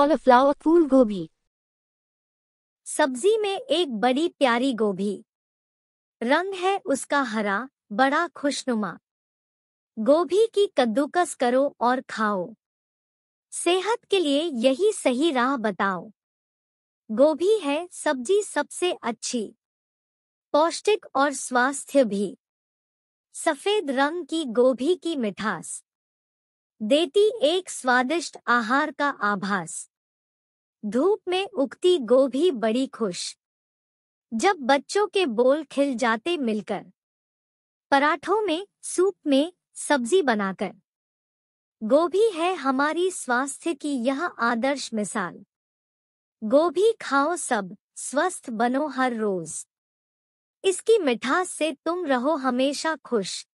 cauliflower फूल गोभी सब्जी में एक बड़ी प्यारी गोभी रंग है उसका हरा बड़ा खुशनुमा गोभी की कद्दूकस करो और खाओ सेहत के लिए यही सही राह बताओ गोभी है सब्जी सबसे अच्छी पौष्टिक और स्वास्थ्य भी सफेद रंग की गोभी की मिठास देती एक स्वादिष्ट आहार का आभास धूप में उगती गोभी बड़ी खुश जब बच्चों के बोल खिल जाते मिलकर पराठों में सूप में सब्जी बनाकर गोभी है हमारी स्वास्थ्य की यह आदर्श मिसाल गोभी खाओ सब स्वस्थ बनो हर रोज इसकी मिठास से तुम रहो हमेशा खुश